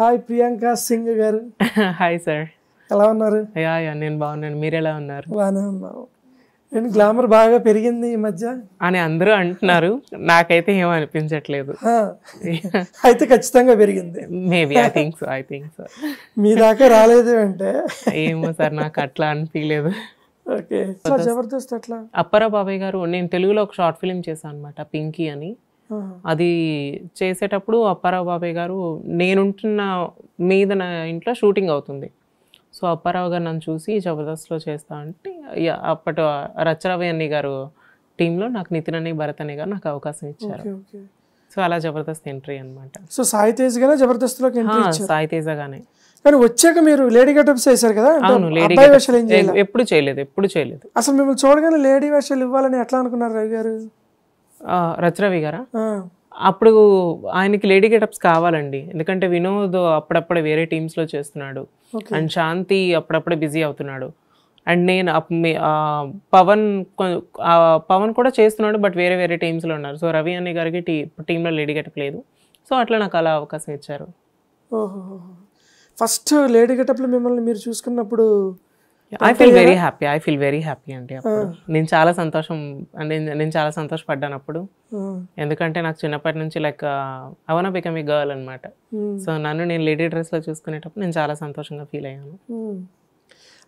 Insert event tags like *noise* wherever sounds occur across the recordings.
Hi Priyanka Singh గారు hi sir ఎలా ఉన్నారు నేను బాగున్నాను మీరు ఎలా ఉన్నారు బాగానే ఉన్నావు నేను గ్లామర్ బాగా పెరిగింది ఈ మధ్య అని అందరూ అంటున్నారు నాకైతే ఏం అనిపించట్లేదు అయితే ఖచ్చితంగా పెరిగింది maybe I think so I think so మీ దాకా రాలేదు అంటే ఏమో సార్ నాకు అట్లా అనిపించలేదు ఓకే జబర్దస్త్ అట్లా అప్పరా బాబాయ్ గారు నేను తెలుగులో ఒక షార్ట్ ఫిలిం చేశాను అనమాట పింకీ అని అది చేసేటప్పుడు అప్పారావు బాబాయ్ గారు నేనుంటున్న మీద నా ఇంట్లో షూటింగ్ అవుతుంది సో అప్పారావు గారు నన్ను చూసి జబర్దస్త్లో చేస్తా అంటే అప్పటి రచ్చరవి అన్ని గారు టీంలో నాకు నితిన్ అని భరత్ అనే గారు నాకు అవకాశం ఇచ్చారు సో అలా జబర్దస్త్ ఎంట్రీ అనమాట సో సాయి తేజ్ గానే జబర్దస్త్లోకి సాయి గానే కానీ వచ్చాక మీరు లేడీ గెటప్స్ చేశారు కదా అవును లేడీ వేషాలు ఎప్పుడు చేయలేదు ఎప్పుడు చేయలేదు అసలు మిమ్మల్ని చూడగానే లేడీ వేషాలు ఇవ్వాలని ఎట్లా అనుకున్నారు రవి గారు రచరవి గారా అప్పుడు ఆయనకి లేడీ గెటప్స్ కావాలండి ఎందుకంటే వినోద్ అప్పుడప్పుడే వేరే టీమ్స్లో చేస్తున్నాడు అండ్ శాంతి అప్పుడప్పుడే బిజీ అవుతున్నాడు అండ్ నేను పవన్ పవన్ కూడా చేస్తున్నాడు బట్ వేరే వేరే టీమ్స్లో ఉన్నారు సో రవి అనే గారికి టీ టీంలో లేడీ గెటప్ లేదు సో అట్లా నాకు అలా అవకాశం ఇచ్చారు ఫస్ట్ లేడీ గెటప్లో మిమ్మల్ని మీరు చూసుకున్నప్పుడు I feel very happy I feel very happy అండి అప్పుడు నేను చాలా సంతోషం అంటే నేను చాలా సంతోషపడ్డాను అప్పుడు ఎందుకంటే నాకు చిన్నప్పటి నుంచి లైక్ అవన బికమ్ ఈ గర్ల్ అనమాట సో నన్ను నేను లేడీ డ్రెస్ లో చూసుకునేటప్పుడు నేను చాలా సంతోషంగా ఫీల్ అయ్యాను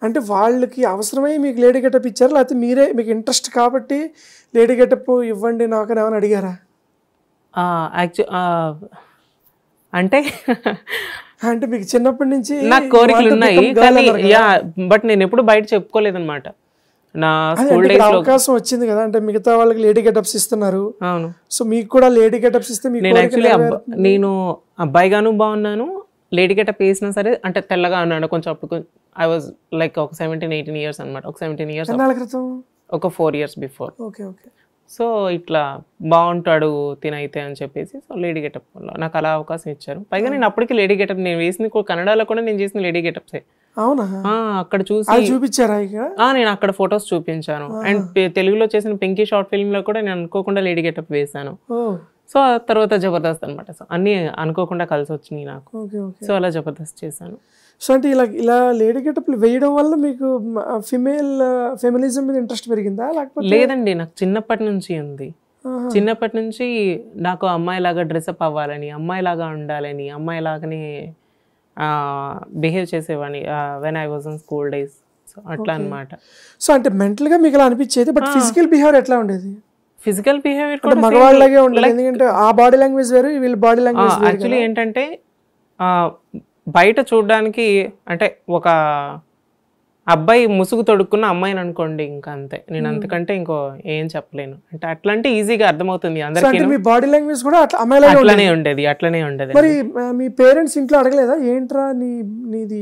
అంటే వాళ్ళకి అవసరమై మీకు లేడీ గెటప్ ఇచ్చారు లేకపోతే మీరే మీకు ఇంట్రెస్ట్ కాబట్టి లేడీ గెటప్ ఇవ్వండి నాకు అని అడిగారా యాక్చువల్ అంటే *laughs* అంటే మీకు చిన్నప్పటి నుంచి నా కోరికలు ఉన్నాయి యా బట్ నేను ఎప్పుడు బయట చెప్పుకోలేదన్నమాట నా స్కూల్ డేస్ లో అవకాశం వచ్చింది కదా అంటే మిగతా వాళ్ళకి లేడీ గెటప్స్ ఇస్తున్నారు అవును సో మీకు కూడా లేడీ గెటప్స్ ఇస్తే నేను యాక్చువల్లీ నేను అబ్బాయిగాను బాగున్నాను లేడీ గెటప్ వేసినా సరే అంటే తెల్లగా ఉన్నాను కొంచెం అప్పుడు ఐ వాజ్ లైక్ ఒక సెవెంటీన్ ఎయిటీన్ ఇయర్స్ అనమాట ఒక సెవెంటీన్ ఇయర్స్ ఒక four years before okay okay so ఇట్లా బాగుంటాడు తినైతే అని చెప్పేసి సో లేడీ గెటప్లో నాకు అలా అవకాశం ఇచ్చారు పైగా నేను అప్పటికి లేడీ గెటప్ నేను వేసిన కన్నడలో కూడా నేను చేసిన లేడీ గెటప్సే అక్కడ చూసి చూపించారా నేను అక్కడ ఫొటోస్ చూపించాను అండ్ తెలుగులో చేసిన పింకీ షార్ట్ ఫిల్మ్ లో కూడా నేను అనుకోకుండా లేడీ గెటప్ వేశాను సో ఆ తర్వాత జబర్దస్త్ అనమాట సో అన్ని అనుకోకుండా కలిసి వచ్చినాయి నాకు సో అలా జబర్దస్త్ చేశాను సో అంటే ఇలా ఇలా లేడీ గెటప్లు వేయడం వల్ల మీకు ఫిమేల్ ఫెమినిజం మీద ఇంట్రెస్ట్ పెరిగిందా లేకపోతే లేదండి నాకు చిన్నప్పటి నుంచి ఉంది చిన్నప్పటి నుంచి నాకు లాగా డ్రెస్అప్ అవ్వాలని అమ్మాయి లాగా ఉండాలని అమ్మాయి లాగానే బిహేవ్ చేసేవాడిని when I was in school days so అట్లా అనమాట సో అంటే మెంటల్గా మీకు ఇలా అనిపించేది బట్ ఫిజికల్ బిహేవియర్ ఎట్లా ఉండేది ఫిజికల్ బిహేవియర్ కూడా మగవాళ్ళలాగే ఉండాలి ఎందుకంటే ఆ బాడీ లాంగ్వేజ్ వేరు వీళ్ళు బాడీ లాంగ్వేజ్ యాక్చువల్లీ ఏంటంటే బయట చూడడానికి అంటే ఒక అబ్బాయి ముసుగు తొడుక్కున్న అమ్మాయిని అనుకోండి ఇంకా అంతే నేను hmm. అంతకంటే ఇంకో ఏం చెప్పలేను అంటే అట్లాంటి ఈజీగా అర్థమవుతుంది అందరికీ మీ బాడీ లాంగ్వేజ్ కూడా అట్లానే ఉండేది అట్లనే ఉండేది మరి మీ పేరెంట్స్ ఇంట్లో అడగలేదా ఏంట్రా నీ నీది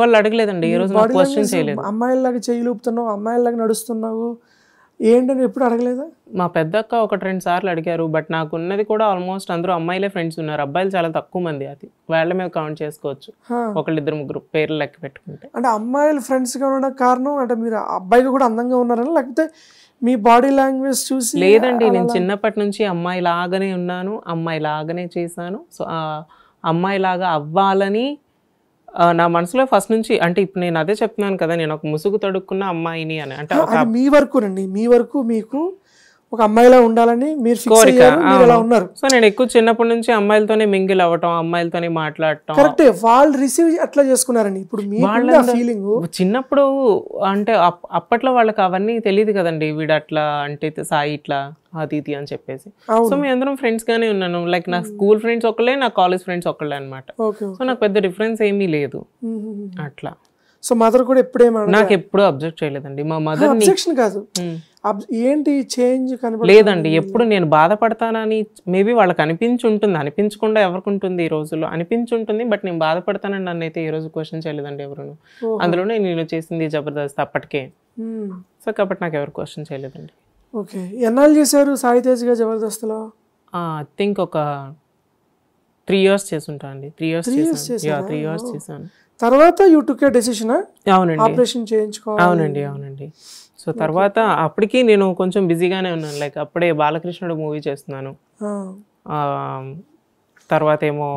వాళ్ళు అడగలేదండి ఈ రోజు క్వశ్చన్ చేయలేదు అమ్మాయిలాగా చేయలుపుతున్నావు అమ్మాయిలాగా నడుస్తున్నావు ఏంటని ఎప్పుడు అడగలేదా మా పెద్దక్క ఒక రెండు సార్లు అడిగారు బట్ నాకు ఉన్నది కూడా ఆల్మోస్ట్ అందరూ అమ్మాయిలే ఫ్రెండ్స్ ఉన్నారు అబ్బాయిలు చాలా తక్కువ మంది అది వాళ్ళ మీద కౌంట్ చేసుకోవచ్చు ఒకళ్ళిద్దరు ముగ్గురు పేర్లు లెక్క పెట్టుకుంటే అంటే అమ్మాయిలు ఫ్రెండ్స్గా ఉండడం కారణం అంటే మీరు అబ్బాయిలు కూడా అందంగా ఉన్నారని లేకపోతే మీ బాడీ లాంగ్వేజ్ చూసి లేదండి నేను చిన్నప్పటి నుంచి అమ్మాయి లాగానే ఉన్నాను అమ్మాయి లాగానే చేశాను సో అమ్మాయి లాగా అవ్వాలని నా మనసులో ఫస్ట్ నుంచి అంటే ఇప్పుడు నేను అదే చెప్తున్నాను కదా నేను ఒక ముసుగు తడుక్కున్న అమ్మాయిని అని అంటే మీ వరకునండి మీ వరకు మీకు ఒక అమ్మాయిలా ఉండాలని మీరు అలా ఉన్నారు సో నేను ఎక్కువ చిన్నప్పటి నుంచి అమ్మాయిలతోనే మింగిల్ అవ్వటం అమ్మాయిలతోనే మాట్లాడటం కరెక్ట్ వాళ్ళు రిసీవ్ అట్లా చేసుకున్నారండి ఇప్పుడు ఫీలింగ్ చిన్నప్పుడు అంటే అప్పట్లో వాళ్ళకి అవన్నీ తెలియదు కదండి వీడు అట్లా అంటే సాయి ఇట్లా అతిథి అని చెప్పేసి సో మేము అందరం ఫ్రెండ్స్ గానే ఉన్నాను లైక్ నా స్కూల్ ఫ్రెండ్స్ ఒకళ్ళే నా కాలేజ్ ఫ్రెండ్స్ ఒకళ్ళే అనమాట సో నాకు పెద్ద డిఫరెన్స్ ఏమీ లేదు అట్లా సో మదర్ కూడా ఎప్పుడేమో నాకు ఎప్పుడు అబ్జెక్ట్ చేయలేదండి మా మదర్ అబ్జెక్షన్ కాదు ఏంటి చేంజ్ కనిపి లేదండి ఎప్పుడు నేను బాధపడతానని మేబీ వాళ్ళకి అనిపించి ఉంటుంది అనిపించకుండా ఎవరికి ఉంటుంది ఈ రోజుల్లో అనిపించి ఉంటుంది బట్ నేను బాధపడతానని నన్ను అయితే ఈ రోజు క్వశ్చన్ చేయలేదండి ఎవరును అందులోనే నేను చేసింది జబర్దస్త్ అప్పటికే సో కాబట్టి నాకు ఎవరు క్వశ్చన్ చేయలేదండి ఓకే ఎన్నాళ్ళు చేశారు సాయి తేజ్గా జబర్దస్త్లో ఐ థింక్ ఒక త్రీ ఇయర్స్ చేసుంటా అండి త్రీ ఇయర్స్ త్రీ ఇయర్స్ చేశాను తర్వాత యూ టుక్ డెసిషన్ అవునండి ఆపరేషన్ చేయించుకో అవునండి అవునండి సో తర్వాత అప్పటికి నేను కొంచెం బిజీగానే ఉన్నాను లైక్ అప్పుడే బాలకృష్ణుడు మూవీ చేస్తున్నాను తర్వాత ఏమో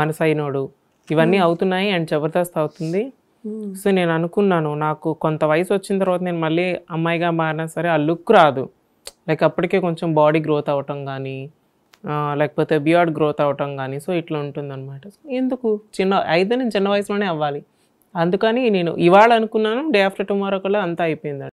మనసైనోడు ఇవన్నీ అవుతున్నాయి అండ్ జబర్దస్త్ అవుతుంది సో నేను అనుకున్నాను నాకు కొంత వయసు వచ్చిన తర్వాత నేను మళ్ళీ అమ్మాయిగా మారినా సరే ఆ లుక్ రాదు లైక్ అప్పటికే కొంచెం బాడీ గ్రోత్ అవటం కానీ లేకపోతే బియాడ్ గ్రోత్ అవటం కానీ సో ఇట్లా ఉంటుంది అనమాట ఎందుకు చిన్న అయితే నేను చిన్న వయసులోనే అవ్వాలి అందుకని నేను ఇవాళ అనుకున్నాను డే ఆఫ్టర్ టుమారో కల్లా అంతా అయిపోయింది